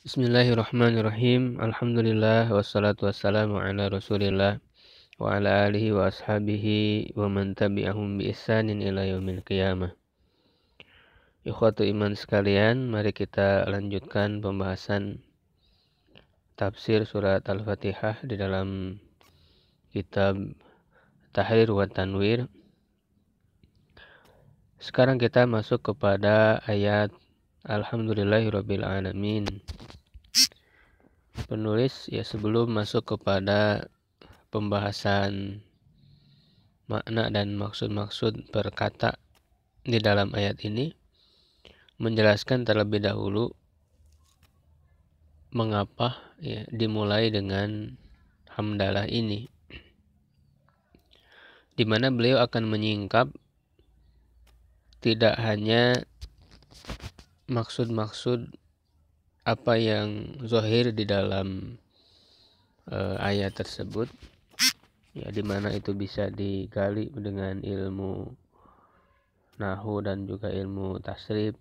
Bismillahirrahmanirrahim. Alhamdulillah wassalatu wassalamu ala Rasulillah wa ala alihi wa ashabihi wa man tabi'ahum bi ihsanin ila yawmil qiyamah. Ikhwatu iman sekalian, mari kita lanjutkan pembahasan tafsir surat Al-Fatihah di dalam kitab Tahrir wa Tanwir. Sekarang kita masuk kepada ayat Alhamdulillahirrabbilalamin Penulis ya sebelum masuk kepada pembahasan makna dan maksud-maksud berkata di dalam ayat ini menjelaskan terlebih dahulu mengapa ya dimulai dengan hamdalah ini di mana beliau akan menyingkap tidak hanya maksud-maksud apa yang zohir di dalam uh, ayat tersebut ya dimana itu bisa digali dengan ilmu nahu dan juga ilmu tasrif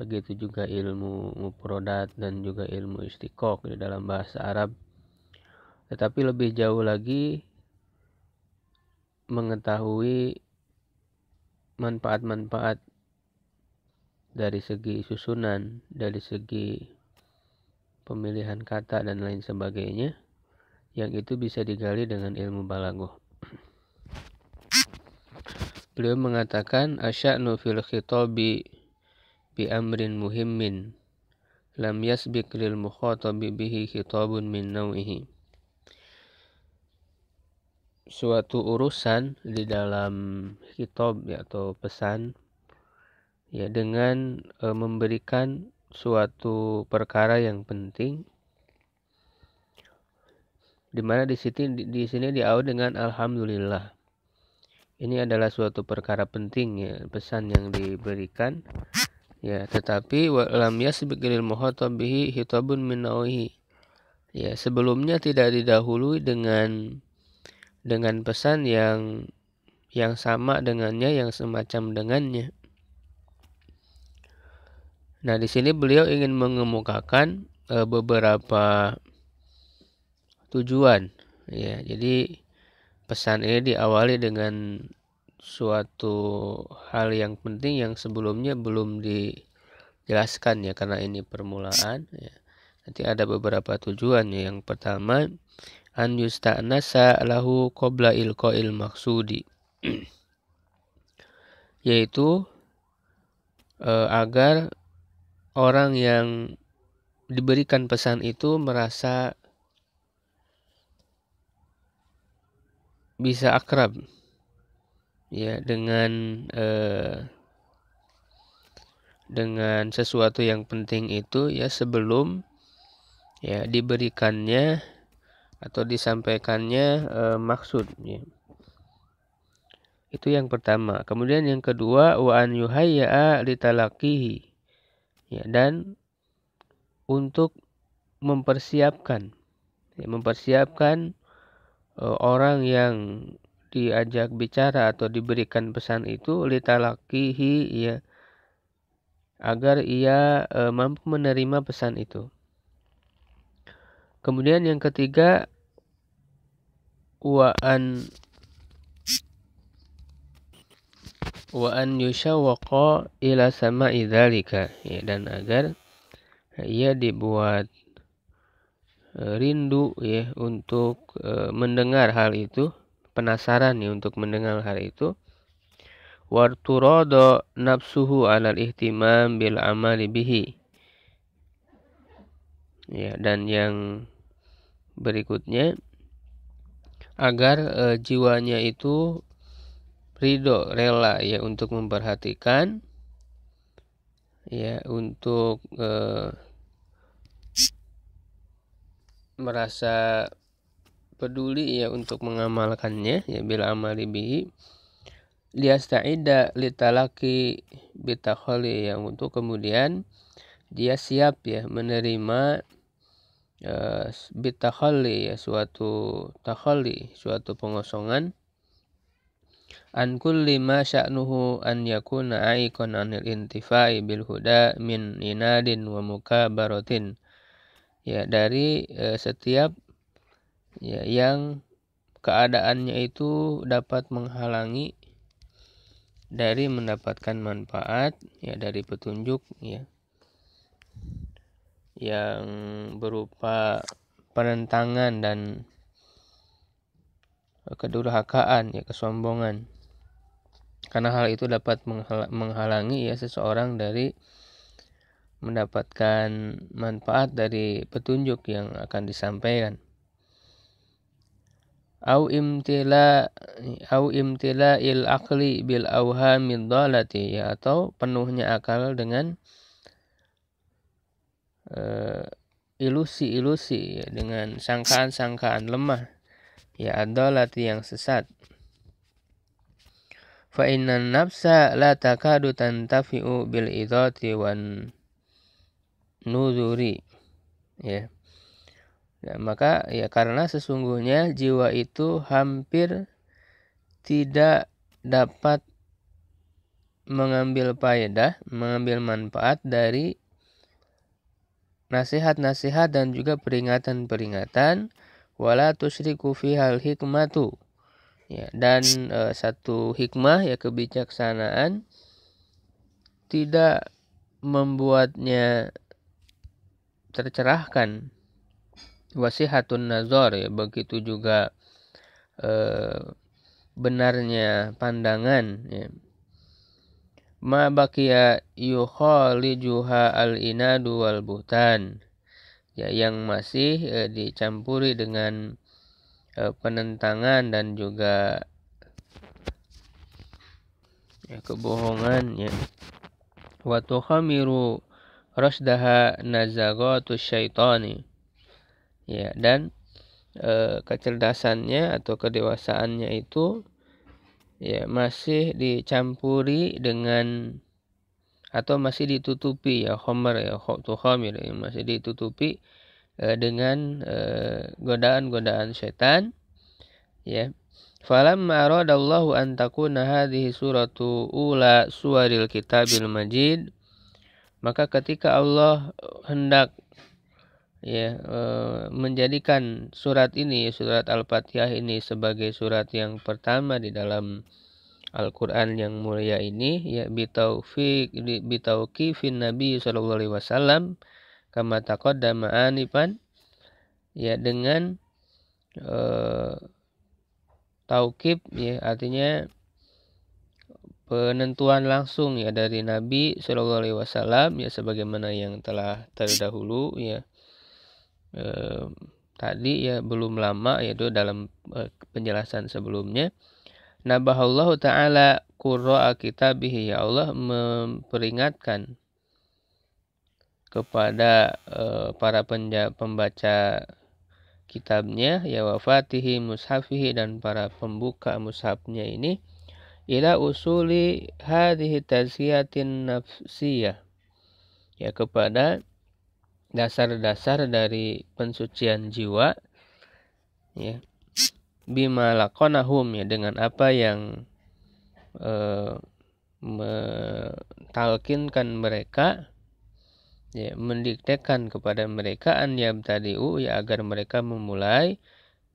begitu juga ilmu mufrodat dan juga ilmu istiqok di dalam bahasa Arab tetapi lebih jauh lagi mengetahui manfaat-manfaat dari segi susunan, dari segi pemilihan kata dan lain sebagainya yang itu bisa digali dengan ilmu balaghah. Beliau mengatakan asya'nu fil khitabi bi amrin muhimmin lam yasbiq lil mukhatabi bihi khitabun min nau'ihi. Suatu urusan di dalam khitab ya, atau pesan ya dengan e, memberikan suatu perkara yang penting dimana di sini di, sini diawali dengan alhamdulillah ini adalah suatu perkara penting ya pesan yang diberikan ya tetapi walam yasbiqil muhatabihi hitabun minawihi ya sebelumnya tidak didahului dengan dengan pesan yang yang sama dengannya yang semacam dengannya Nah, di sini beliau ingin mengemukakan e, beberapa tujuan ya. Jadi pesan ini diawali dengan suatu hal yang penting yang sebelumnya belum dijelaskan ya karena ini permulaan ya. Nanti ada beberapa tujuan ya. Yang pertama an yusta'nasa lahu qabla ilqa'il maksudi yaitu e, agar orang yang diberikan pesan itu merasa bisa akrab ya dengan eh, dengan sesuatu yang penting itu ya sebelum ya diberikannya atau disampaikannya eh, maksud ya. itu yang pertama kemudian yang kedua wa an yuhayya litalaqihi ya, dan untuk mempersiapkan ya, mempersiapkan e, orang yang diajak bicara atau diberikan pesan itu litalakihi ya agar ia e, mampu menerima pesan itu. Kemudian yang ketiga wa an wa an yushawwaqa ila sama'i dzalika ya, dan agar ia dibuat e, rindu ya untuk e, mendengar hal itu penasaran ya untuk mendengar hal itu warturodo nafsuhu alal ihtimam bil amali bihi ya dan yang berikutnya agar e, jiwanya itu Rido rela ya untuk memperhatikan ya untuk eh, merasa peduli ya untuk mengamalkannya ya bila amali bihi liastaida litalaki bitakholi ya untuk kemudian dia siap ya menerima eh, bitakholi ya suatu takholi suatu pengosongan an kulli ma sya'nuhu an yakuna aikon anil intifai bil huda min inadin wa mukabaratin ya dari e, setiap ya yang keadaannya itu dapat menghalangi dari mendapatkan manfaat ya dari petunjuk ya yang berupa penentangan dan kedurhakaan ya kesombongan karena hal itu dapat menghalangi ya seseorang dari mendapatkan manfaat dari petunjuk yang akan disampaikan au imtila au imtila il akli bil min dalati ya atau penuhnya akal dengan eh, ilusi-ilusi uh, ilusi -ilusi, ya, dengan sangkaan-sangkaan lemah ya adalah yang sesat. Fa inna nafsa la takadu tantafi'u bil idati wan nuzuri. Ya. ya. maka ya karena sesungguhnya jiwa itu hampir tidak dapat mengambil faedah, mengambil manfaat dari nasihat-nasihat dan juga peringatan-peringatan wala tusyriku hal hikmatu ya dan e, satu hikmah ya kebijaksanaan tidak membuatnya tercerahkan wasihatun nazar ya begitu juga e, benarnya pandangan ya ma baqiya yukhalijuha al inadu wal butan ya yang masih e, dicampuri dengan e, penentangan dan juga ya, kebohongan ya wa tukhamiru rasdaha nazagatu syaitani ya dan e, kecerdasannya atau kedewasaannya itu ya masih dicampuri dengan atau masih ditutupi ya homer ya khamir ya, masih ditutupi eh, dengan eh, godaan-godaan setan ya falam aradallahu an takuna hadhihi suratu ula suwaril kitabil majid maka ketika Allah hendak ya e, menjadikan surat ini surat Al-Fatihah ini sebagai surat yang pertama di dalam Al-Quran yang mulia ini ya bitauki bitauqifin Nabi Shallallahu Alaihi Wasallam kama taqaddama anifan ya dengan e, eh, taukib ya artinya penentuan langsung ya dari Nabi Shallallahu Alaihi Wasallam ya sebagaimana yang telah terdahulu ya e, tadi ya belum lama ya yaitu dalam e, penjelasan sebelumnya Nabahullah ta'ala kurra'a kitabihi. Ya Allah memperingatkan kepada uh, para pembaca kitabnya ya wafatihi mushafihi dan para pembuka mushafnya ini ila usuli hadhihi tazkiyatin nafsiyah ya kepada dasar-dasar dari pensucian jiwa ya bimalakonahum ya dengan apa yang e, mentalkinkan mereka ya mendiktekan kepada mereka an yabtadi'u ya agar mereka memulai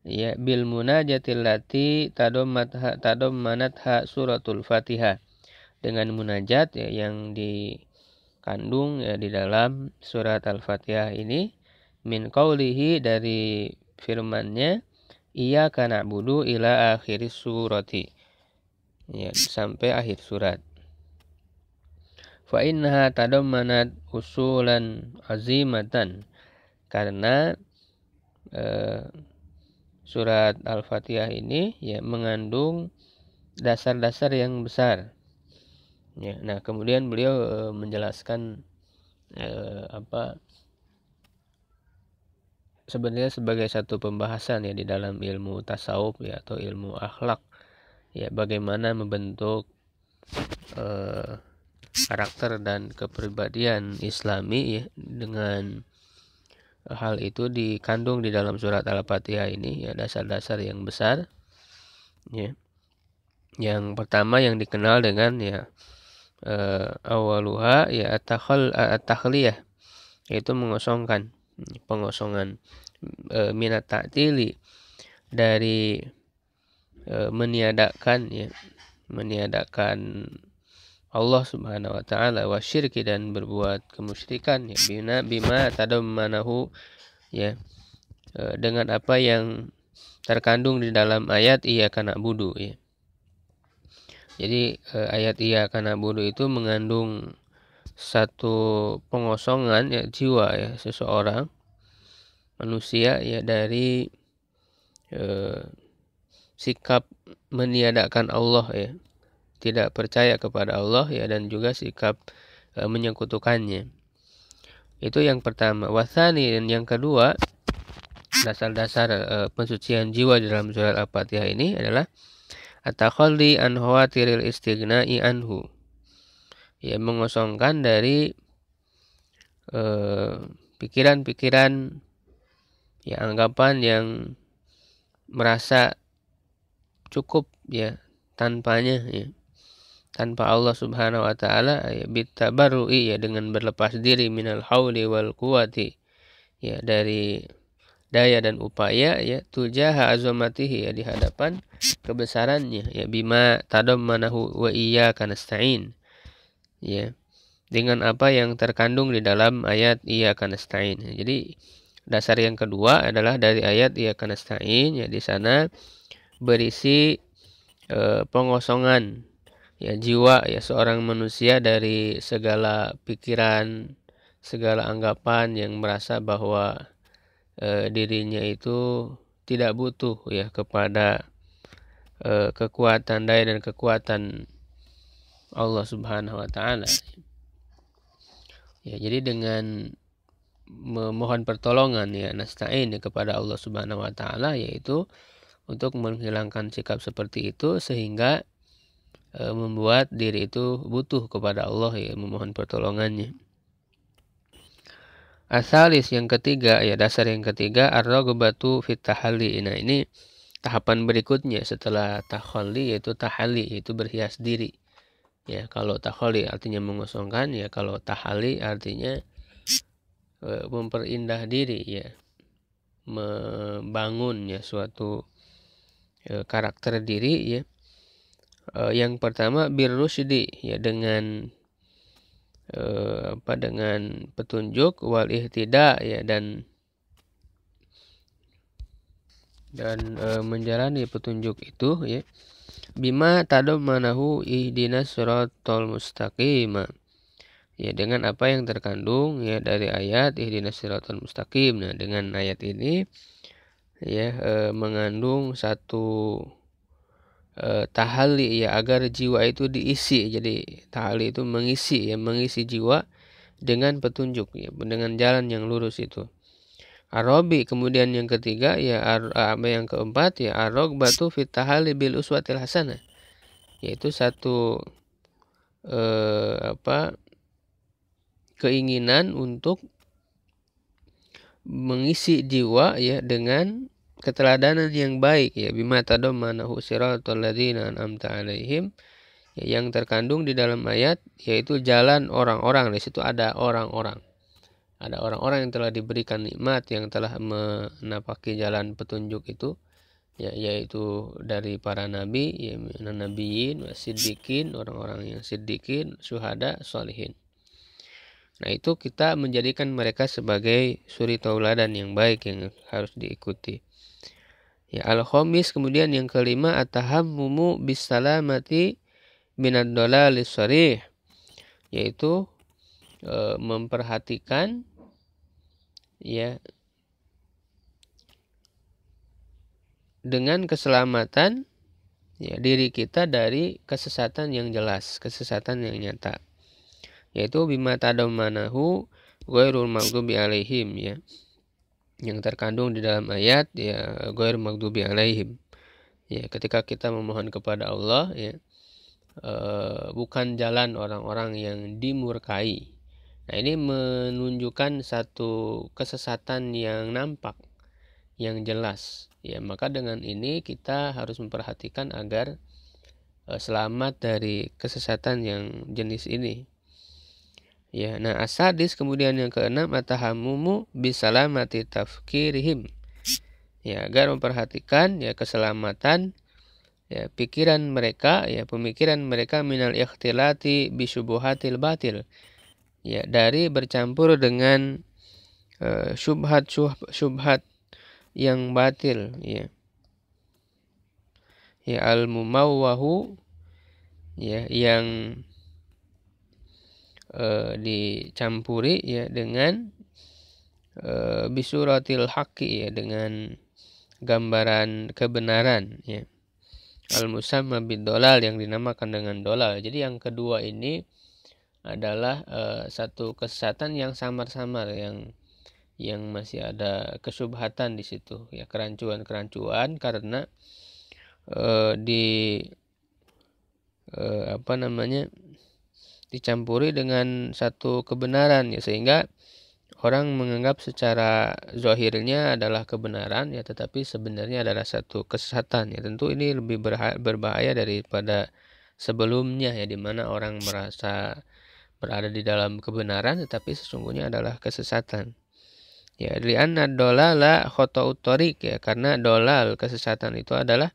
ya bil munajatil lati ha, tadomanat ha suratul Fatihah dengan munajat ya, yang dikandung ya di dalam surat Al-Fatihah ini min kaulihi dari firmannya Iya karena budu ila akhir surati. Ya, sampai akhir surat. Fa tadom manat usulan azimatan. Karena eh, surat Al-Fatihah ini ya mengandung dasar-dasar yang besar. Ya, nah kemudian beliau eh, menjelaskan eh, apa sebenarnya sebagai satu pembahasan ya di dalam ilmu tasawuf ya atau ilmu akhlak ya bagaimana membentuk eh, karakter dan kepribadian Islami ya dengan hal itu dikandung di dalam surat Al-Fatihah ini ya dasar-dasar yang besar ya yang pertama yang dikenal dengan ya eh, awaluha ya at-takhliyah yaitu mengosongkan pengosongan e, minat taktili dari e, meniadakan ya meniadakan Allah Subhanahu wa taala wa syirki dan berbuat kemusyrikan ya bina bima tadammanahu ya e, dengan apa yang terkandung di dalam ayat ia kana budu ya jadi e, ayat ia karena budu itu mengandung satu pengosongan ya jiwa ya seseorang manusia ya dari eh, sikap meniadakan Allah ya tidak percaya kepada Allah ya dan juga sikap eh, menyekutukannya itu yang pertama wasani dan yang kedua dasar-dasar eh, pensucian jiwa dalam surat al-fatihah ini adalah atakhali an istighna istighna'i anhu ya mengosongkan dari eh, pikiran-pikiran eh, ya anggapan yang merasa cukup ya tanpanya ya tanpa Allah Subhanahu wa taala ya bitabarrui ya dengan berlepas diri minal hauli wal quwati ya dari daya dan upaya ya tujaha azamatihi ya di hadapan kebesarannya ya bima tadammanahu wa iyyaka nasta'in ya dengan apa yang terkandung di dalam ayat ia akan setain. jadi dasar yang kedua adalah dari ayat ia akan setain. ya di sana berisi e, pengosongan ya jiwa ya seorang manusia dari segala pikiran segala anggapan yang merasa bahwa e, dirinya itu tidak butuh ya kepada e, kekuatan daya dan kekuatan Allah Subhanahu wa taala. Ya, jadi dengan memohon pertolongan ya nasta'in ya, kepada Allah Subhanahu wa taala yaitu untuk menghilangkan sikap seperti itu sehingga e, membuat diri itu butuh kepada Allah ya memohon pertolongannya. Asalis yang ketiga ya dasar yang ketiga ar-raghbatu fit tahalli. Nah, ini tahapan berikutnya setelah tahalli yaitu tahali yaitu berhias diri ya kalau taholi artinya mengosongkan ya kalau tahali artinya e, memperindah diri ya membangun ya suatu ya, karakter diri ya e, yang pertama birrusdi ya dengan e, apa dengan petunjuk wal tidak ya dan dan e, menjalani petunjuk itu ya bima manahu ihdina suratul mustaqim ya dengan apa yang terkandung ya dari ayat ihdina suratul mustaqim nah dengan ayat ini ya e, mengandung satu e, tahali ya agar jiwa itu diisi jadi tahali itu mengisi ya mengisi jiwa dengan petunjuk ya dengan jalan yang lurus itu Arobi kemudian yang ketiga ya ar, eh, yang keempat ya arog batu fitahali bil uswatil hasana, yaitu satu eh, apa keinginan untuk mengisi jiwa ya dengan keteladanan yang baik ya bima tadammanahu siratul ladina an'amta alaihim ya, yang terkandung di dalam ayat yaitu jalan orang-orang di situ ada orang-orang ada orang-orang yang telah diberikan nikmat yang telah menapaki jalan petunjuk itu ya yaitu dari para nabi ya nabiin siddiqin orang-orang yang sidikin syuhada solihin nah itu kita menjadikan mereka sebagai suri tauladan yang baik yang harus diikuti ya al khomis kemudian yang kelima ataham mumu bisalamati minad dolalil yaitu e, memperhatikan ya dengan keselamatan ya diri kita dari kesesatan yang jelas, kesesatan yang nyata. Yaitu bima tadamanahu ghairul maghdubi alaihim ya. Yang terkandung di dalam ayat ya ghairul maghdubi alaihim. Ya, ketika kita memohon kepada Allah ya e, bukan jalan orang-orang yang dimurkai Nah, ini menunjukkan satu kesesatan yang nampak, yang jelas. Ya, maka dengan ini kita harus memperhatikan agar e, selamat dari kesesatan yang jenis ini. Ya, nah asadis kemudian yang keenam atahamumu bisalamati tafkirihim. Ya, agar memperhatikan ya keselamatan ya pikiran mereka ya pemikiran mereka minal ikhtilati bisubuhatil batil ya dari bercampur dengan uh, syubhat syubhat yang batil ya ya al mumawwahu ya yang uh, dicampuri ya dengan uh, bisuratil haqi ya dengan gambaran kebenaran ya al musamma bidolal yang dinamakan dengan dolal jadi yang kedua ini adalah uh, satu kesesatan yang samar-samar yang yang masih ada kesubhatan di situ ya kerancuan-kerancuan karena uh, di uh, apa namanya dicampuri dengan satu kebenaran ya sehingga orang menganggap secara zahirnya adalah kebenaran ya tetapi sebenarnya adalah satu kesesatan ya tentu ini lebih berbahaya daripada sebelumnya ya dimana orang merasa berada di dalam kebenaran tetapi sesungguhnya adalah kesesatan. Ya, li'anna dolala khoto'ut torik ya karena dolal kesesatan itu adalah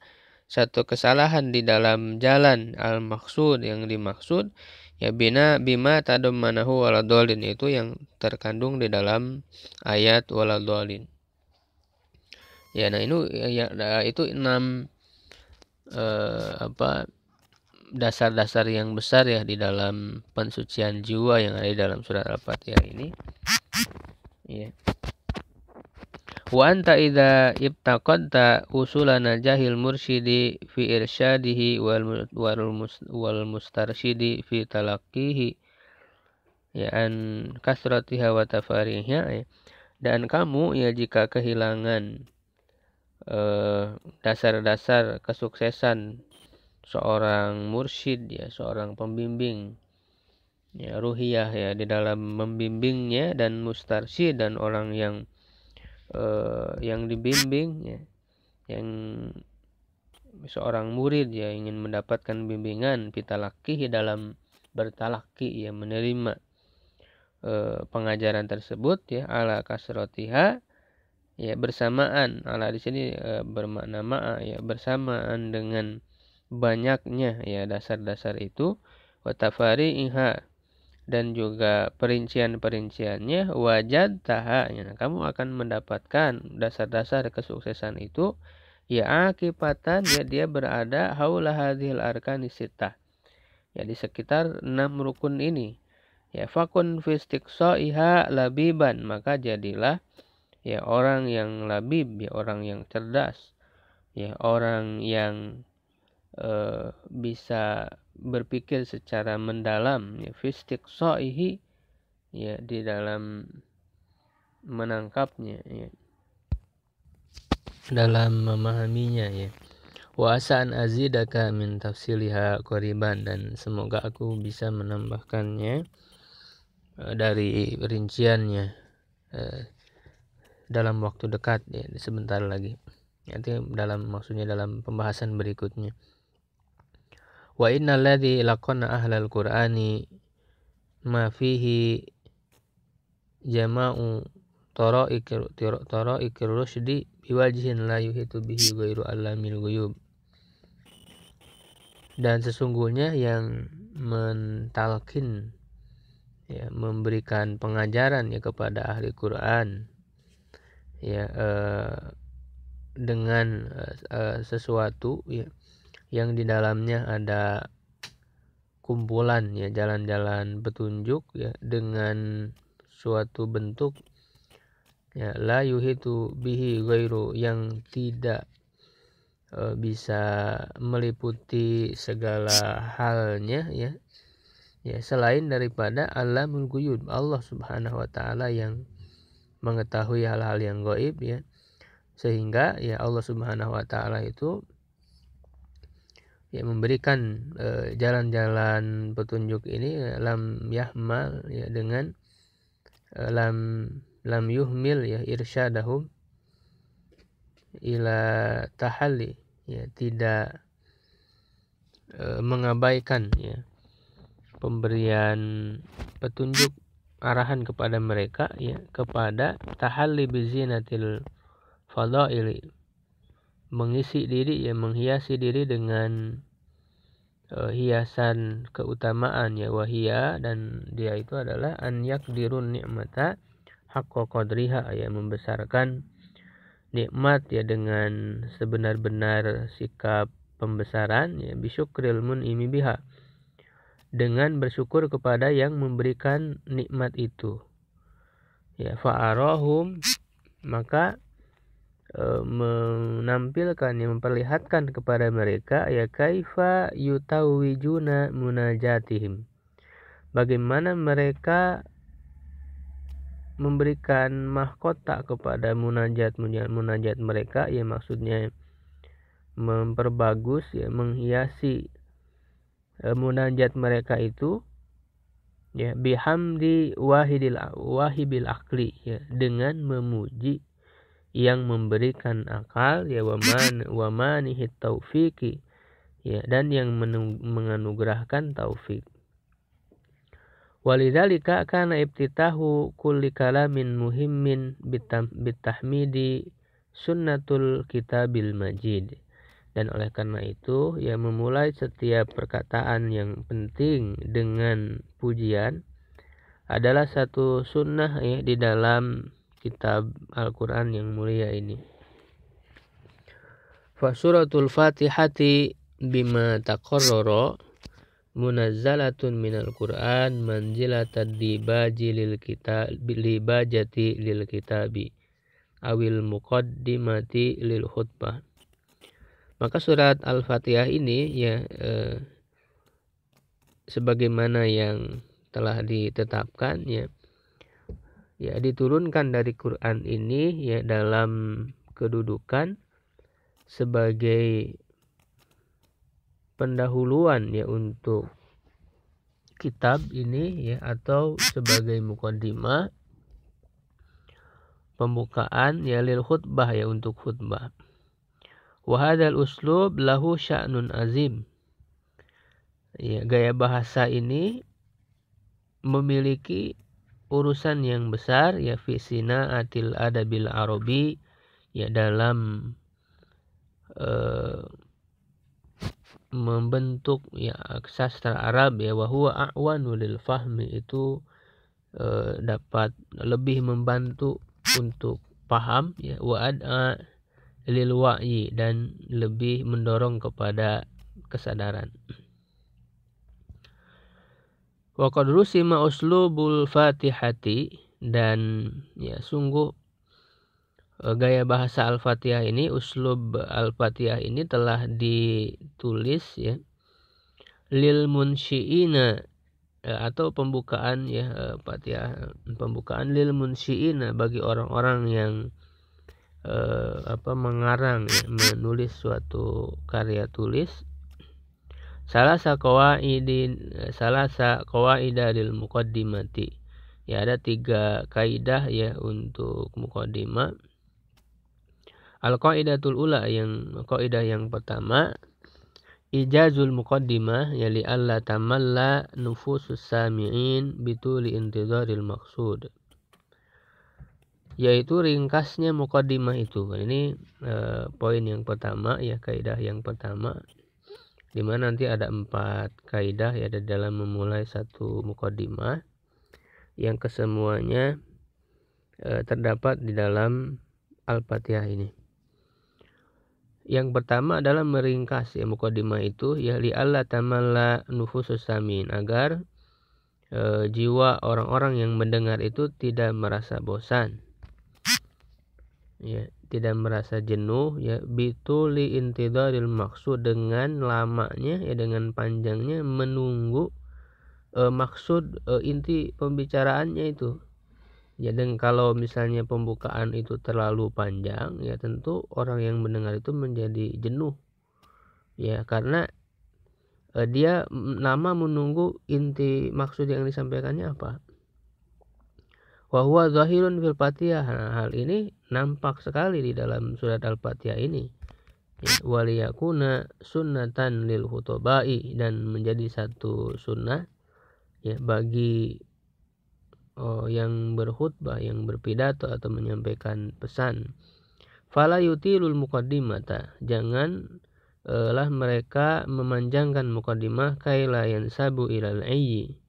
satu kesalahan di dalam jalan al maksud yang dimaksud ya bina bima tadum manahu waladolin itu yang terkandung di dalam ayat waladolin ya nah ini ya, ya itu enam eh, apa dasar-dasar yang besar ya di dalam pensucian jiwa yang ada di dalam surat Al-Fatihah ini. Ya. Wa anta idza ibtaqanta usulana jahil mursyidi fi irsyadihi wal wal mustarsyidi fi talaqqihi ya an kasratiha wa tafarihnya ya. Dan kamu ya jika kehilangan eh, dasar-dasar eh, dasar -dasar kesuksesan seorang mursyid ya seorang pembimbing ya ruhiyah ya di dalam membimbingnya dan mustarsi dan orang yang uh, yang dibimbing ya yang seorang murid ya ingin mendapatkan bimbingan pitalaki ya, dalam bertalaki ya menerima eh, pengajaran tersebut ya ala kasrotiha ya bersamaan ala di sini e, bermakna ma'a ya bersamaan dengan banyaknya ya dasar-dasar itu watafari inha dan juga perincian-perinciannya wajad taha ya, nah, kamu akan mendapatkan dasar-dasar kesuksesan itu ya akibatan ya dia berada haula hadhil arkanisita ya di sekitar enam rukun ini ya fakun fistikso iha labiban maka jadilah ya orang yang labib ya orang yang cerdas ya orang yang Eh, bisa berpikir secara mendalam ya soihi ya di dalam menangkapnya ya dalam memahaminya ya wasan azidaka min tafsiliha koriban dan semoga aku bisa menambahkannya eh, dari rinciannya eh, dalam waktu dekat ya sebentar lagi nanti dalam maksudnya dalam pembahasan berikutnya wa innal ladzi laqana ahlal qur'ani ma fihi jama'u taraikir taraikir rusdi biwajhin la yuhitu bihi ghairu alamil ghuyub dan sesungguhnya yang mentalkin ya memberikan pengajaran ya kepada ahli Quran ya eh, dengan eh, eh sesuatu ya yang di dalamnya ada kumpulan ya jalan-jalan petunjuk ya dengan suatu bentuk ya la yuhitu bihi ghairu yang tidak e, bisa meliputi segala halnya ya ya selain daripada Alamul Guyub Allah Subhanahu wa taala yang mengetahui hal-hal yang gaib ya sehingga ya Allah Subhanahu wa taala itu ya memberikan eh, jalan-jalan uh, petunjuk ini lam yahmal ya dengan uh, lam lam yuhmil ya irsyadahum ila tahalli ya tidak e, mengabaikan ya pemberian petunjuk arahan kepada mereka ya kepada tahalli bizinatil fadaili mengisi diri ya menghiasi diri dengan uh, hiasan keutamaan ya wahia dan dia itu adalah an yakdirun nikmata hakko kodriha ya membesarkan nikmat ya dengan sebenar-benar sikap pembesaran ya bisyukril mun'imi biha dengan bersyukur kepada yang memberikan nikmat itu ya faarohum maka Eh, menampilkan yang memperlihatkan kepada mereka ya kaifa yutawijuna munajatihim bagaimana mereka memberikan mahkota kepada munajat munajat mereka ya maksudnya memperbagus ya menghiasi eh, munajat mereka itu ya bihamdi wahidil wahibil akli ya dengan memuji yang memberikan akal ya waman wamanihi taufiki ya dan yang menganugerahkan taufik walidhalika kana ibtitahu kulli kalamin muhimmin bitahmidi sunnatul kitabil majid dan oleh karena itu ya memulai setiap perkataan yang penting dengan pujian adalah satu sunnah ya di dalam kitab Al-Quran yang mulia ini. Fasuratul Fatihati bima taqarrara munazzalatun minal Qur'an manzilatan dibaji lil kita libajati lil kitabi awil muqaddimati lil khutbah. Maka surat Al-Fatihah ini ya eh, sebagaimana yang telah ditetapkan ya ya diturunkan dari Quran ini ya dalam kedudukan sebagai pendahuluan ya untuk kitab ini ya atau sebagai mukaddimah pembukaan ya lil khutbah ya untuk khutbah. Wahadal uslub lahu sya'nun azim. Ya, gaya bahasa ini memiliki urusan yang besar ya fisina atil adabil arabi ya dalam eh, membentuk ya sastra Arab ya wahwa awanul fahmi itu eh, dapat lebih membantu untuk paham ya waad lil wa'i dan lebih mendorong kepada kesadaran. Waqad rusima uslubul fatihati dan ya sungguh e, gaya bahasa Al-Fatihah ini uslub Al-Fatihah ini telah ditulis ya lil munshiina e, atau pembukaan ya e, Fatihah pembukaan lil munshiina bagi orang-orang yang eh, apa mengarang ya, menulis suatu karya tulis Salah Salasa salah salasa qawaida lil mukodimati Ya ada tiga kaidah ya untuk mukodima. Al kaidatul ula yang kaidah yang pertama ijazul mukodima yali Allah tamalla nufusus sami'in bituli intizaril maksud yaitu ringkasnya mukodima itu ini eh, poin yang pertama ya kaidah yang pertama di mana nanti ada empat kaidah ya ada dalam memulai satu mukodimah yang kesemuanya e, terdapat di dalam al-fatihah ini yang pertama adalah meringkas ya mukodimah itu ya li Allah tamalla nufususamin samin agar e, jiwa orang-orang yang mendengar itu tidak merasa bosan ya tidak merasa jenuh ya bituli intidaril maksud dengan lamanya ya dengan panjangnya menunggu e, maksud e, inti pembicaraannya itu ya dan kalau misalnya pembukaan itu terlalu panjang ya tentu orang yang mendengar itu menjadi jenuh ya karena e, dia nama menunggu inti maksud yang disampaikannya apa bahwa zahirun fil fatihah. Nah, hal ini nampak sekali di dalam surat al-fatihah ini. waliyakuna sunnatan lil hutobai dan menjadi satu sunnah ya bagi oh, yang berkhutbah yang berpidato atau menyampaikan pesan falayuti yutilul muqaddimata jangan eh, lah mereka memanjangkan mukadimah kaila sabu ilal ayyi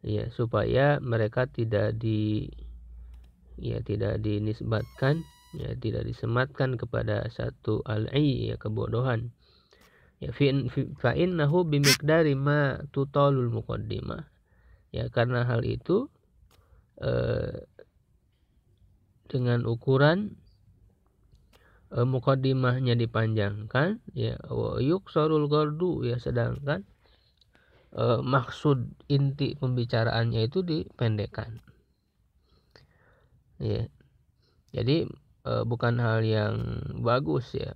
ya supaya mereka tidak di ya tidak dinisbatkan ya tidak disematkan kepada satu al'i ya kebodohan ya fa innahu bimiqdari ma tutalul muqaddimah ya karena hal itu eh, dengan ukuran eh, mukaddimahnya dipanjangkan ya wa sorul gardu ya sedangkan e, maksud inti pembicaraannya itu dipendekkan ya jadi e, bukan hal yang bagus ya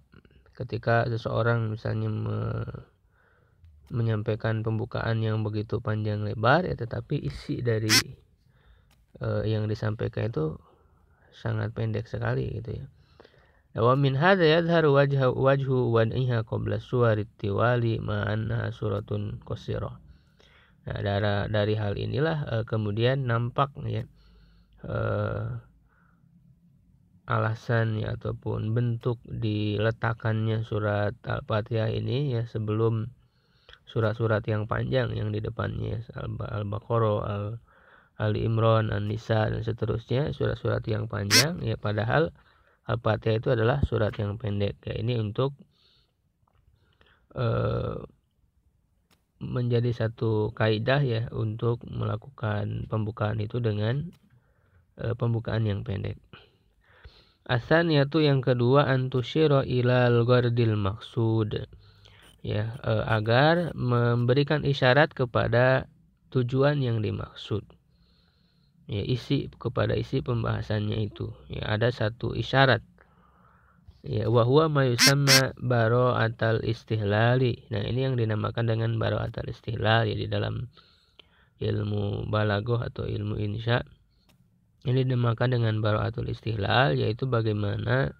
ketika seseorang misalnya me, menyampaikan pembukaan yang begitu panjang lebar ya tetapi isi dari e, yang disampaikan itu sangat pendek sekali gitu ya wa min hadza yadhharu wajhu wajhu wad'iha qabla suwari tiwali ma suratun qasirah Nah, dari, dari hal inilah uh, kemudian nampak ya uh, alasan ya, ataupun bentuk diletakkannya surat Al-Fatihah ini ya sebelum surat-surat yang panjang yang di depannya ya, Al-Baqarah, Al Ali Imran, An-Nisa dan seterusnya, surat-surat yang panjang ya padahal Al-Fatihah itu adalah surat yang pendek. Ya ini untuk eh, menjadi satu kaidah ya untuk melakukan pembukaan itu dengan e, pembukaan yang pendek. Asan yaitu yang kedua antusyiro ilal gardil maksud ya e, agar memberikan isyarat kepada tujuan yang dimaksud ya isi kepada isi pembahasannya itu ya ada satu isyarat ya wahwa baro atal istihlali nah ini yang dinamakan dengan baro istihlal ya di dalam ilmu balagoh atau ilmu insya ini dinamakan dengan baro atal istihlal yaitu bagaimana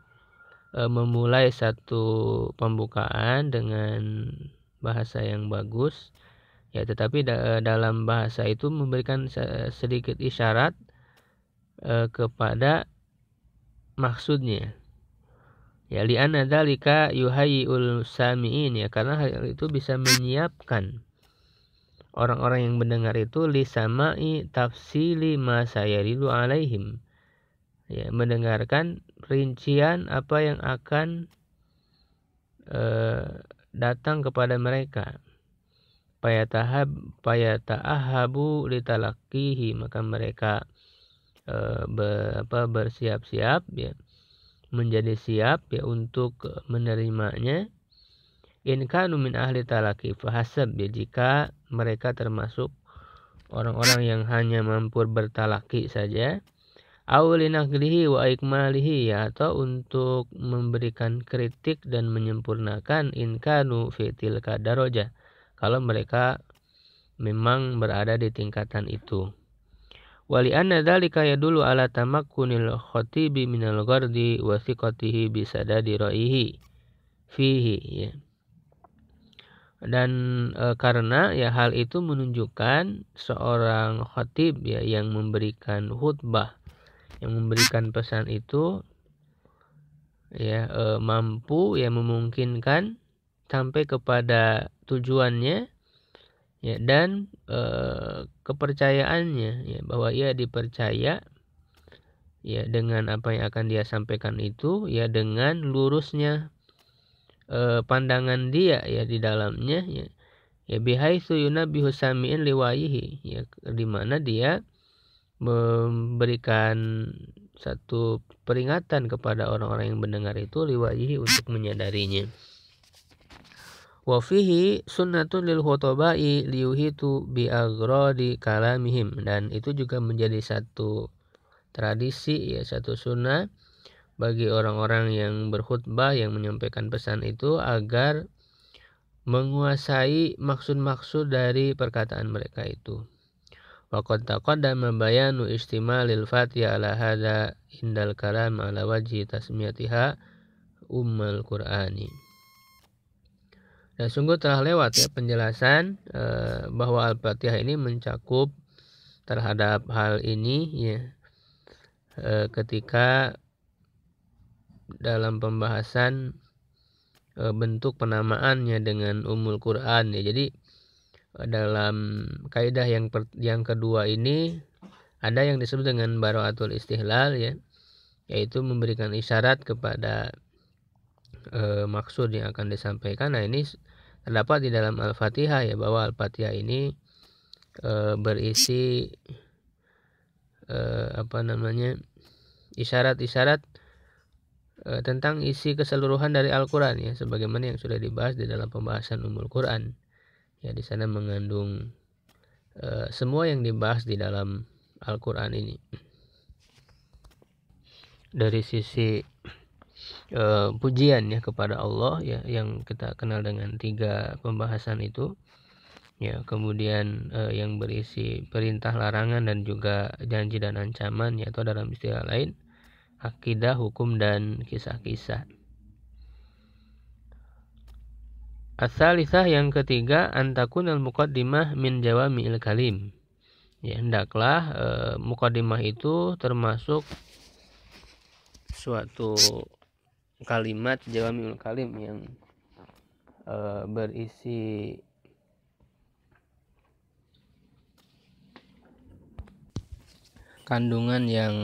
e, memulai satu pembukaan dengan bahasa yang bagus ya tetapi da, e, dalam bahasa itu memberikan sedikit isyarat e, kepada maksudnya Ya li'anna dzalika ul sami'in ya karena hal itu bisa menyiapkan orang-orang yang mendengar itu samai tafsili ma sayaridu alaihim. Ya, mendengarkan rincian apa yang akan e, datang kepada mereka. Payatahab payatahabu litalakihi maka mereka e, be, apa bersiap-siap ya menjadi siap ya untuk eh, menerimanya in kanu min ahli talaki fahasab ya jika mereka termasuk orang-orang yang hanya mampu bertalaki saja awlinaklihi wa ikmalihi ya atau untuk memberikan kritik dan menyempurnakan in kanu fitil kadaroja kalau mereka memang berada di tingkatan itu. Wali anna dzalika yadulu ala tamakkunil khatibi minal gardi wa thiqatihi bi sadadi fihi ya. Dan e, karena ya hal itu menunjukkan seorang khatib ya yang memberikan khutbah yang memberikan pesan itu ya e, mampu ya memungkinkan sampai kepada tujuannya ya dan e, kepercayaannya ya bahwa ia dipercaya ya dengan apa yang akan dia sampaikan itu ya dengan lurusnya e, pandangan dia ya di dalamnya ya ya bihai suyuna bihusamiin liwaihi ya di mana dia memberikan satu peringatan kepada orang-orang yang mendengar itu liwaihi untuk menyadarinya Wa fihi sunnatun lil khutobai liyuhitu bi di kalamihim dan itu juga menjadi satu tradisi ya satu sunnah bagi orang-orang yang berkhutbah yang menyampaikan pesan itu agar menguasai maksud-maksud dari perkataan mereka itu. Waqad taqaddama bayanu istimalil Fatihah ala hada indal kalam ala wajhi tasmiyatiha ummul Qur'ani. Nah, sungguh telah lewat ya penjelasan e, bahwa Al-Fatihah ini mencakup terhadap hal ini ya. E, ketika dalam pembahasan e, bentuk penamaannya dengan Umul Quran ya. Jadi dalam kaidah yang per, yang kedua ini ada yang disebut dengan Baroatul istihlal ya, yaitu memberikan isyarat kepada e, maksud yang akan disampaikan. Nah, ini terdapat di dalam Al-Fatihah ya bahwa Al-Fatihah ini e, berisi e, apa namanya? isyarat-isyarat e, tentang isi keseluruhan dari Al-Qur'an ya sebagaimana yang sudah dibahas di dalam pembahasan umul Qur'an. Ya di sana mengandung e, semua yang dibahas di dalam Al-Qur'an ini. Dari sisi Eh, pujian ya kepada Allah ya yang kita kenal dengan tiga pembahasan itu ya kemudian e, yang berisi perintah larangan dan juga janji dan ancaman yaitu dalam istilah lain akidah hukum dan kisah-kisah Asalisah yang ketiga antakun al mukaddimah min jawami il kalim. Ya hendaklah e, eh, mukaddimah itu termasuk suatu kalimat Jawamiul Kalim yang uh, berisi kandungan yang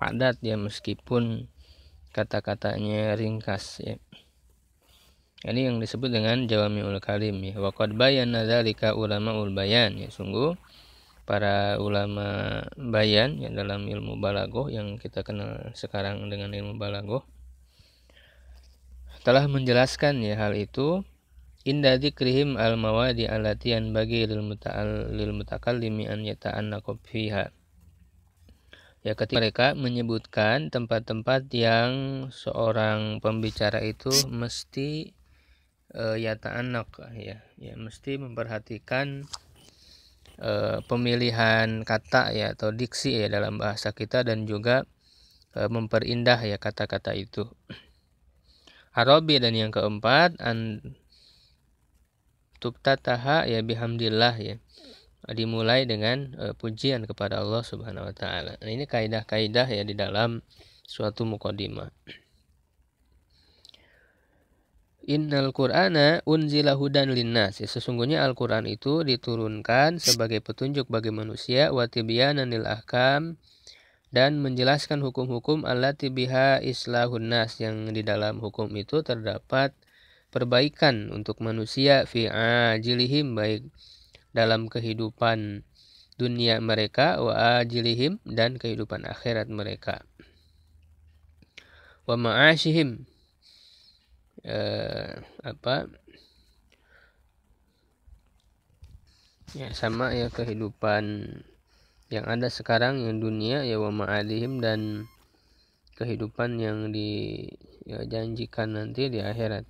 padat ya meskipun kata-katanya ringkas ya. Ini yang disebut dengan Jawamiul Kalim ya. Waqad bayana ulama ul bayan ya sungguh para ulama bayan ya dalam ilmu balagoh yang kita kenal sekarang dengan ilmu balagoh telah menjelaskan ya hal itu inda dikrihim al mawadi alatian bagi lil muta'al lil mutakallimi an yata'annaqab fiha ya ketika mereka menyebutkan tempat-tempat yang seorang pembicara itu mesti uh, e, anak ya ya mesti memperhatikan uh, pemilihan kata ya atau diksi ya dalam bahasa kita dan juga uh, memperindah ya kata-kata itu Arabi dan yang keempat an tubtataha ya bihamdillah ya dimulai dengan uh, pujian kepada Allah Subhanahu wa taala. Nah, ini kaidah-kaidah ya di dalam suatu mukodimah. Innal Qur'ana unzila hudan linnas. Ya, sesungguhnya Al-Qur'an itu diturunkan sebagai petunjuk bagi manusia wa tibyanan lil ahkam dan menjelaskan hukum-hukum alat biha islahun nas yang di dalam hukum itu terdapat perbaikan untuk manusia fi ajilihim baik dalam kehidupan dunia mereka wa ajilihim dan kehidupan akhirat mereka wa ma'ashihim eh, apa ya sama ya kehidupan yang ada sekarang yang dunia ya wa ma'alihim dan kehidupan yang dijanjikan ya, nanti di akhirat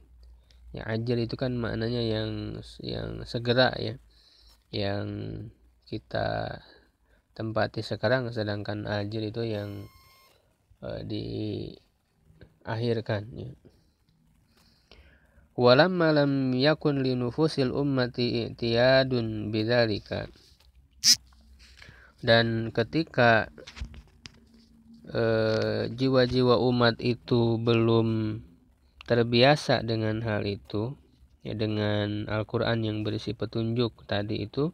ya ajal itu kan maknanya yang yang segera ya yang kita tempati sekarang sedangkan ajal itu yang uh, eh, akhirkan ya walamma lam yakun linufusil ummati i'tiyadun bidzalika dan ketika eh, jiwa-jiwa eh, umat itu belum terbiasa dengan hal itu ya dengan Al-Qur'an yang berisi petunjuk tadi itu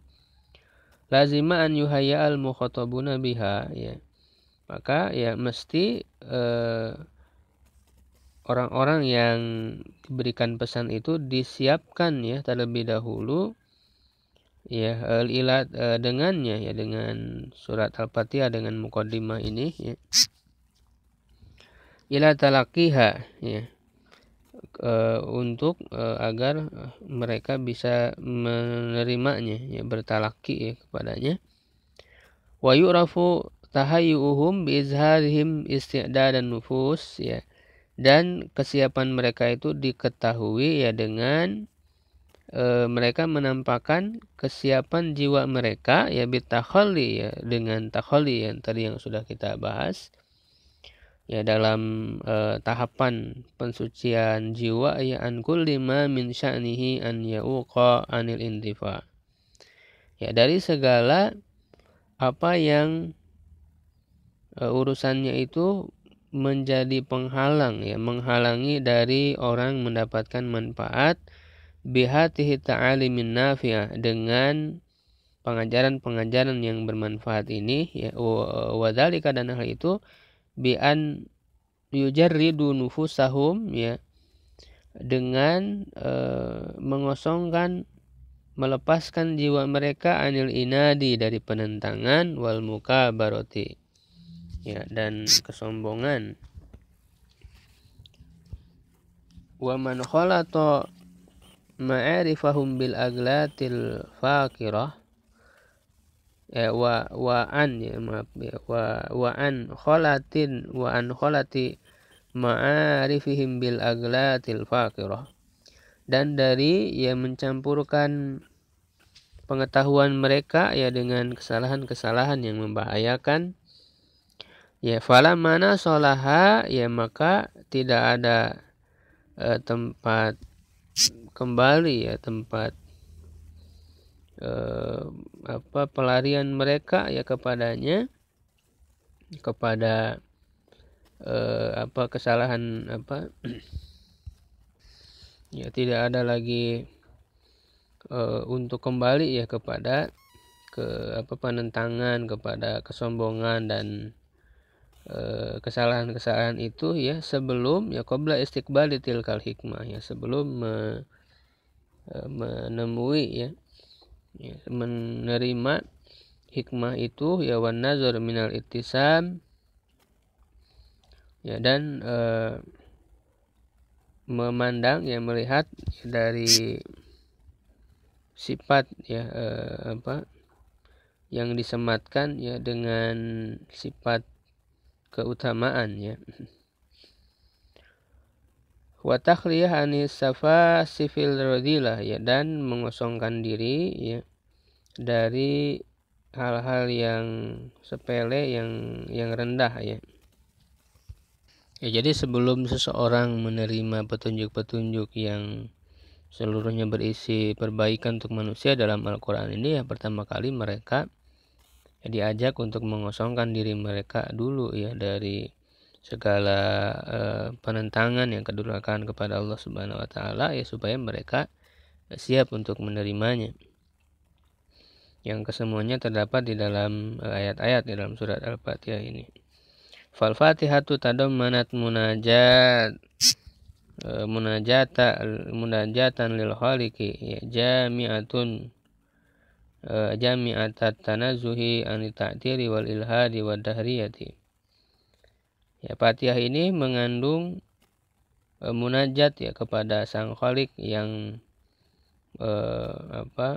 lazima an yuhayya al mukhatabuna biha ya maka ya mesti eh, orang-orang eh, yang diberikan pesan itu disiapkan ya terlebih dahulu ya eh, ilat e, eh, dengannya ya dengan surat al-fatihah dengan mukaddimah ini ya ilat talakiha ya e, untuk e, agar mereka bisa menerimanya ya bertalaki ya kepadanya wa yu'rafu tahayyuhum bi izharihim isti'dadan nufus ya dan kesiapan mereka itu diketahui ya dengan e, mereka menampakkan kesiapan jiwa mereka ya bitakholi ya dengan takholi yang tadi yang sudah kita bahas ya dalam e, tahapan pensucian jiwa ya ankul lima min sya'nihi an yauqa anil intifa ya dari segala apa yang e, urusannya itu menjadi penghalang ya menghalangi dari orang mendapatkan manfaat bihatihi ta'alimin nafi'ah dengan pengajaran-pengajaran yang bermanfaat ini ya wadzalika dan hal itu bi an yujarridu nufusahum ya dengan e, mengosongkan melepaskan jiwa mereka anil inadi dari penentangan wal muka baroti ya dan kesombongan wa man khalata ma'arifahum bil aglatil faqirah ya, wa wa an ya maaf ya, wa wa an kholatin wa an kholati ma'arifihim bil aglatil faqirah dan dari yang mencampurkan pengetahuan mereka ya dengan kesalahan-kesalahan yang membahayakan ya fala mana solaha ya maka tidak ada eh, tempat kembali ya tempat eh, apa pelarian mereka ya kepadanya kepada eh, apa kesalahan apa ya tidak ada lagi eh, untuk kembali ya kepada ke apa penentangan kepada kesombongan dan eh, kesalahan-kesalahan itu ya sebelum ya qabla istiqbal tilkal hikmah ya sebelum me, Eh, menemui ya. ya, menerima hikmah itu ya wan nazar minal ittisam ya dan e, memandang ya melihat dari sifat ya e, apa yang disematkan ya dengan sifat keutamaan ya wa takhliyah anis safa sifil rodilah ya dan mengosongkan diri ya dari hal-hal yang sepele yang yang rendah ya. Ya jadi sebelum seseorang menerima petunjuk-petunjuk yang seluruhnya berisi perbaikan untuk manusia dalam Al-Qur'an ini ya pertama kali mereka ya, diajak untuk mengosongkan diri mereka dulu ya dari segala eh, penentangan yang kedurakan kepada Allah Subhanahu wa taala ya supaya mereka siap untuk menerimanya. Yang kesemuanya terdapat di dalam ayat-ayat di dalam surat Al-Fatihah ini. Fal Fatihatu manat munajat eh, munajata munajatan lil khaliqi ya jami'atun e, jami'atat tanazuhi anit ta'tiri wal ilhadi wad dahriyati Ya, Fatihah ini mengandung e, munajat ya kepada Sang Khalik yang e, apa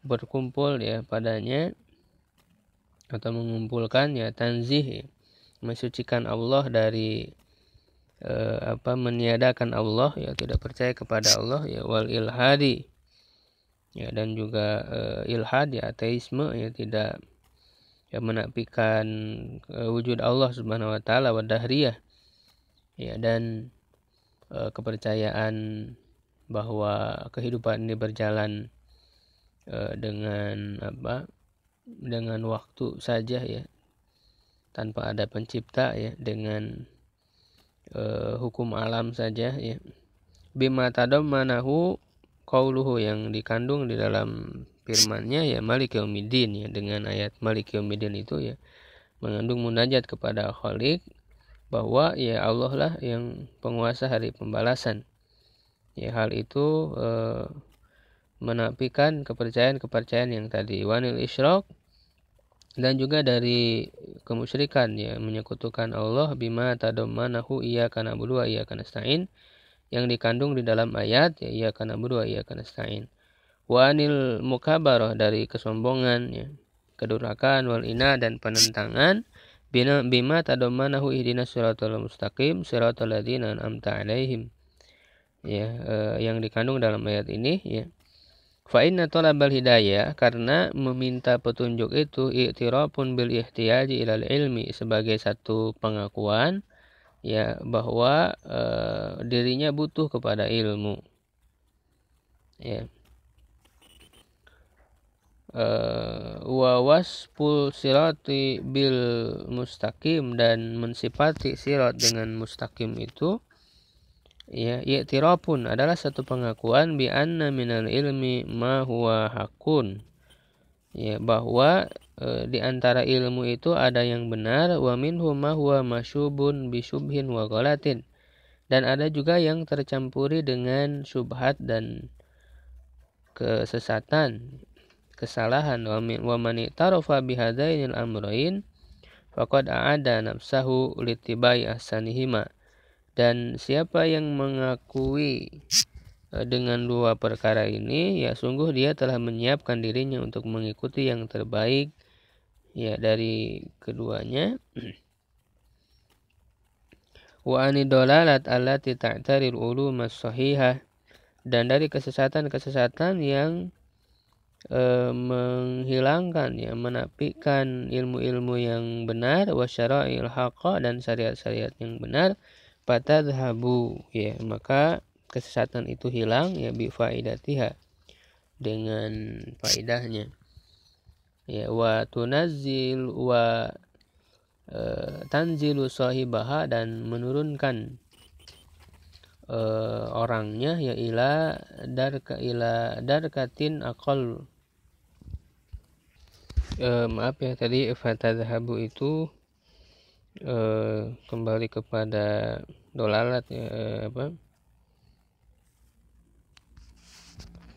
berkumpul ya padanya atau mengumpulkan ya tanzih ya, mensucikan Allah dari e, apa meniadakan Allah ya tidak percaya kepada Allah ya wal ilhadi ya dan juga e, ilhad ya ateisme ya tidak yang menafikan eh, wujud Allah Subhanahu wa taala dahriyah. Ya dan e, kepercayaan bahwa kehidupan ini berjalan e, dengan apa? dengan waktu saja ya. Tanpa ada pencipta ya, dengan e, hukum alam saja ya. Bima manahu qauluhu yang dikandung di dalam firmannya ya Malik Yaumidin ya dengan ayat Malik Yaumidin itu ya mengandung munajat kepada Khalik bahwa ya Allah lah yang penguasa hari pembalasan ya hal itu e, eh, menapikan kepercayaan-kepercayaan yang tadi wanil isyrok dan juga dari kemusyrikan ya menyekutukan Allah bima tadomanahu iya karena berdua iya karena stain yang dikandung di dalam ayat ya iya karena berdua iya karena stain Wanil mukabaroh dari kesombongan ya kedurakan wal ina dan penentangan bina bima tadomanahu ihdinas suratul mustaqim suratul ladina amta alaihim ya eh, yang dikandung dalam ayat ini ya fa inna talabal hidayah karena meminta petunjuk itu i'tirafun bil ihtiyaji ilal ilmi sebagai satu pengakuan ya bahwa eh, dirinya butuh kepada ilmu ya Eh, wawas pul siroti bil mustaqim dan mensipati sirat dengan mustaqim itu ya i'tirafun adalah satu pengakuan bi anna minal ilmi ma huwa hakun ya bahwa e, di antara ilmu itu ada yang benar wa minhu ma huwa masyubun bi syubhin wa ghalatin dan ada juga yang tercampuri dengan subhat dan kesesatan kesalahan wa man i'tarafa bihadainil amrayn faqad a'ada nafsahu litibai ahsanihima dan siapa yang mengakui e, dengan dua perkara ini ya sungguh dia telah menyiapkan dirinya untuk mengikuti yang terbaik ya dari keduanya wa anidolalat allati al ulum sahihah dan dari kesesatan-kesesatan yang e, menghilangkan ya menapikan ilmu-ilmu yang benar wasyara'il haqa dan syariat-syariat yang benar fatadhabu ya maka kesesatan itu hilang ya bi faidatiha dengan faidahnya ya wa tunazzil wa e, tanzilu sahibaha dan menurunkan e, orangnya ya ila darka ila darkatin akol e, maaf ya tadi fatadhabu itu e, kembali kepada dolalat ya e, apa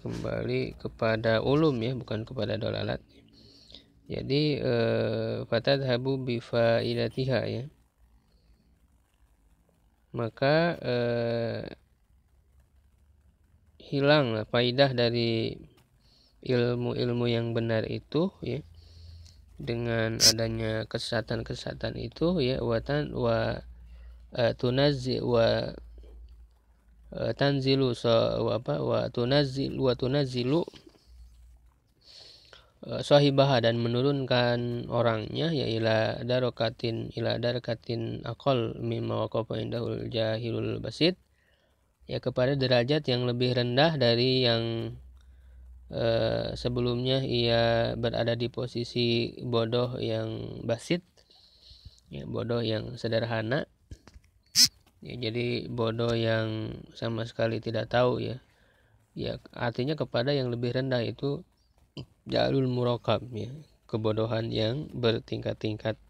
kembali kepada ulum ya bukan kepada dolalat jadi eh, fatadhabu ilatiha ya maka hilang hilanglah faidah dari ilmu-ilmu yang benar itu ya dengan adanya kesesatan-kesesatan itu ya watan e, e, wa tunazzi wa tanzilu so, apa wa tunazzil wa tunazzilu e, sahibaha dan menurunkan orangnya ya ila darokatin ila darakatin akol mimma waqafa indahul jahilul basit ya kepada derajat yang lebih rendah dari yang Eh, sebelumnya ia berada di posisi bodoh yang basit ya, bodoh yang sederhana ya, jadi bodoh yang sama sekali tidak tahu ya ya artinya kepada yang lebih rendah itu jalul murakab ya kebodohan yang bertingkat-tingkat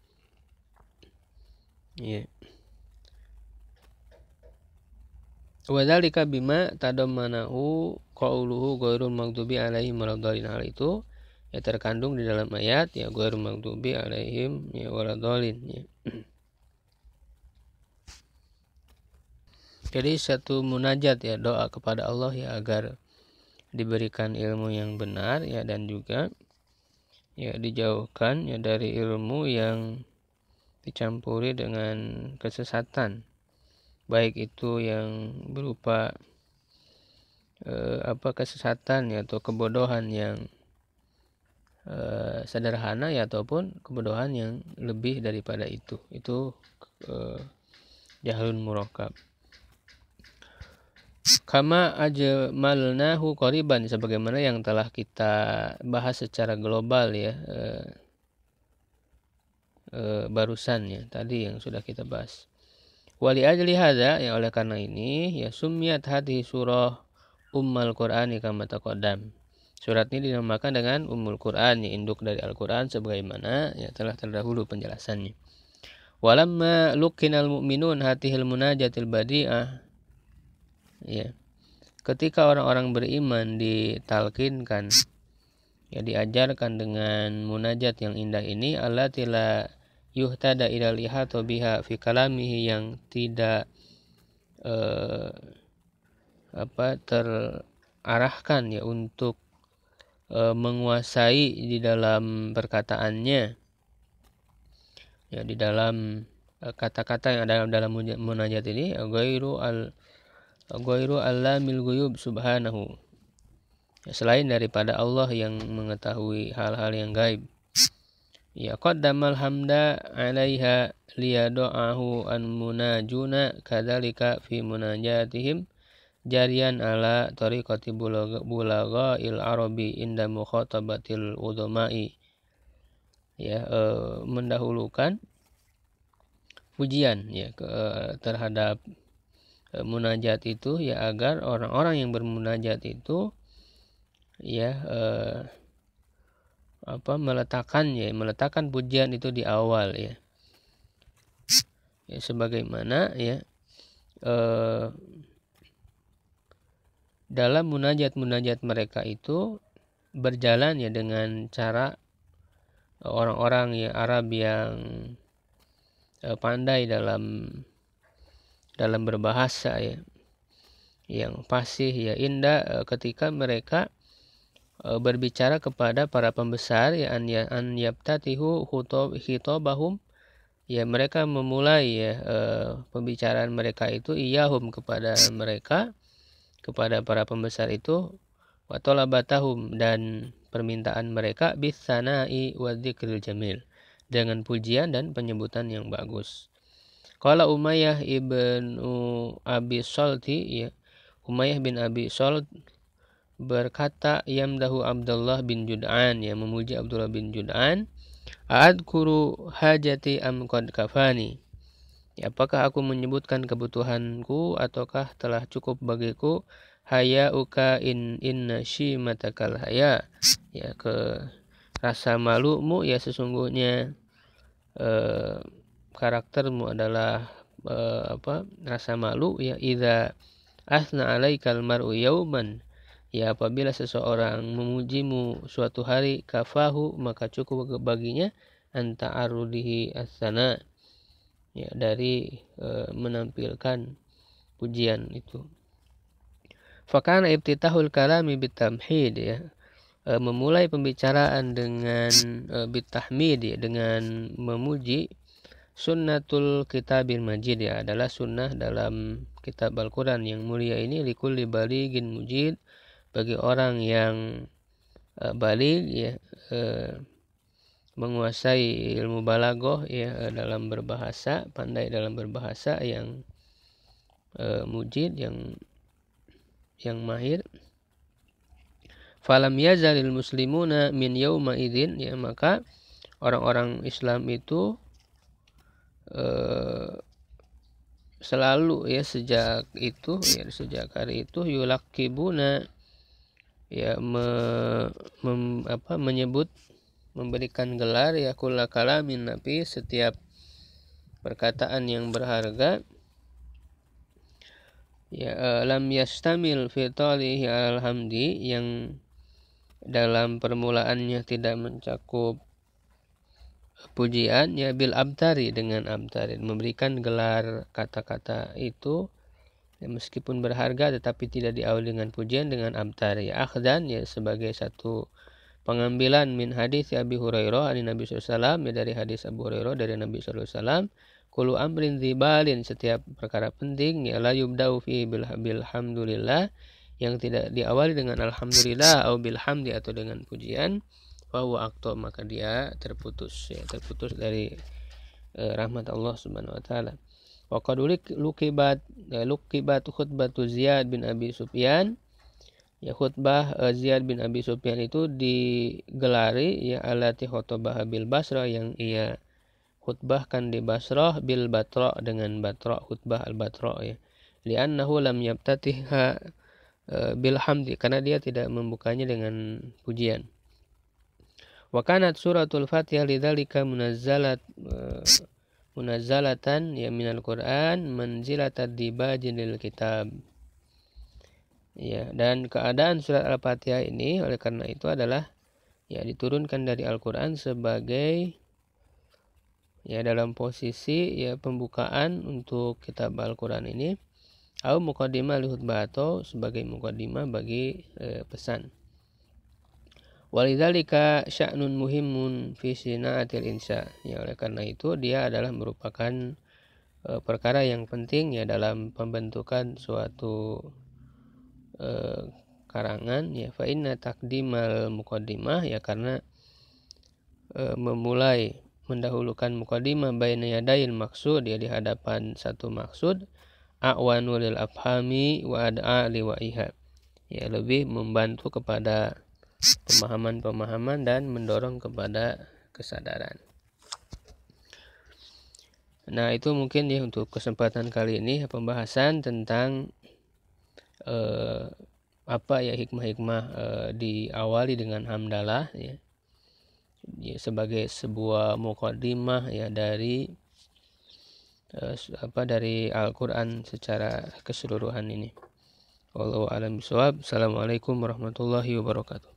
ya wadalika bima tadomanahu qauluhu ghairul maghdubi alaihim waladhalin hal itu ya terkandung di dalam ayat ya ghairul maghdubi alaihim ya waladhalin ya. Jadi satu munajat ya doa kepada Allah ya agar diberikan ilmu yang benar ya dan juga ya dijauhkan ya dari ilmu yang dicampuri dengan kesesatan baik itu yang berupa eh, apa kesesatan ya atau kebodohan yang eh, sederhana ya ataupun kebodohan yang lebih daripada itu itu eh, jahlun murakab kama ajmalnahu qariban sebagaimana yang telah kita bahas secara global ya e, e, barusan ya tadi yang sudah kita bahas wali ajli hadza ya oleh karena ini ya sumiyat hati surah Ummul Quran kama taqaddam. Surat ini dinamakan dengan Ummul Qur'an, yang induk dari Al-Qur'an sebagaimana ya telah terdahulu penjelasannya. Walamma lukinal mu'minun hatihil munajatil badi'ah. Ya. Ketika orang-orang beriman ditalkinkan ya diajarkan dengan munajat yang indah ini Allah tila yuhtada tada lihato biha fi yang tidak eh, apa terarahkan ya untuk e, menguasai di dalam perkataannya ya di dalam eh, kata-kata yang ada dalam munajat ini ghairu al ghairu allamil ghuyub subhanahu ya, selain daripada Allah yang mengetahui hal-hal yang gaib ya qaddamal hamda alaiha liyad'ahu an munajuna kadzalika fi munajatihim jarian ala tariqati bulaga il arabi inda mukhatabatil udhumai ya e, mendahulukan pujian ya ke, e, terhadap e, munajat itu ya agar orang-orang yang bermunajat itu ya e, apa meletakkan ya meletakkan pujian itu di awal ya, ya sebagaimana ya e, dalam munajat-munajat mereka itu berjalan ya dengan cara eh, orang-orang ya Arab yang eh, pandai dalam dalam berbahasa ya yang fasih ya indah eh, ketika mereka berbicara kepada para pembesar ya an ya an yabtatihu khitabahum ya mereka memulai ya pembicaraan mereka itu iyahum kepada mereka kepada para pembesar itu watolabatahum dan permintaan mereka bisanai wadzikril jamil dengan pujian dan penyebutan yang bagus. Kalau Umayyah ibnu Abi Salti ya Umayyah bin Abi Salt berkata yamdahu Abdullah bin Jud'an ya memuji Abdullah bin Jud'an Aad kuru hajati am kafani Apakah aku menyebutkan kebutuhanku ataukah telah cukup bagiku haya uka in inna shi matakal haya ya ke rasa malumu ya sesungguhnya eh, karaktermu adalah eh, apa rasa malu ya ida asna alaikal mar'u yauman ya apabila seseorang memujimu suatu hari kafahu maka cukup baginya anta arudihi asana ya dari e, menampilkan pujian itu. Fakana ibtitahul kalami bitamhid ya. E, memulai pembicaraan dengan e, bitahmid ya, dengan memuji sunnatul kitabil majid ya adalah sunnah dalam kitab Al-Quran yang mulia ini likul gin mujid bagi orang yang e, balik ya e, menguasai ilmu balagoh ya eh, dalam berbahasa pandai dalam berbahasa yang e, mujid yang yang mahir falam yazalil muslimuna min yauma idin ya maka orang-orang Islam itu e, selalu ya sejak itu ya sejak hari itu yulakibuna ya me, mem, apa menyebut memberikan gelar ya kula kalamin nabi setiap perkataan yang berharga ya uh, lam yastamil fitolihi alhamdi yang dalam permulaannya tidak mencakup pujian ya bil abtari dengan abtari memberikan gelar kata-kata itu ya, meskipun berharga tetapi tidak diawali dengan pujian dengan abtari ya, akhdan ya sebagai satu pengambilan min hadis Abi Hurairah dari Nabi SAW ya dari hadis Abu Hurairah dari Nabi SAW kulu amrin zibalin setiap perkara penting ya la yubdau fi bil hamdulillah yang tidak diawali dengan alhamdulillah atau bilhamdi atau dengan pujian bahwa akto maka dia terputus ya terputus dari eh, rahmat Allah Subhanahu wa taala wa qad lukibat eh, lukibat khutbatu Ziyad bin Abi Sufyan ya khutbah uh, Ziyad bin Abi Sufyan itu digelari ya alati khutbah bil Basra yang ia khutbahkan di Basrah bil Batra dengan Batra khutbah al Batra ya li'annahu lam yabtatiha uh, bil hamdi karena dia tidak membukanya dengan pujian wa kanat suratul Fatihah lidzalika munazzalat uh, munazzalatan ya minal Qur'an manzilatad dibajinil kitab Ya, dan keadaan surat Al-Fatihah ini oleh karena itu adalah ya diturunkan dari Al-Qur'an sebagai ya dalam posisi ya pembukaan untuk kitab Al-Qur'an ini atau Mukadima lihut atau sebagai Mukadima bagi e, pesan. Walidalika sya'nun muhimun fi sina'atil insya. Ya oleh karena itu dia adalah merupakan e, perkara yang penting ya dalam pembentukan suatu Eh, karangan ya fa inna takdimal muqaddimah ya karena e, memulai mendahulukan muqaddimah baina yadail maksud ya di hadapan satu maksud a'wanu lil afhami wa ad'a iha ya lebih membantu kepada pemahaman-pemahaman dan mendorong kepada kesadaran nah itu mungkin ya untuk kesempatan kali ini pembahasan tentang eh, apa ya hikmah-hikmah eh, diawali dengan hamdalah ya. ya sebagai sebuah mukadimah ya dari eh, apa dari Al-Qur'an secara keseluruhan ini. Wallahu a'lam bishawab. Assalamualaikum warahmatullahi wabarakatuh.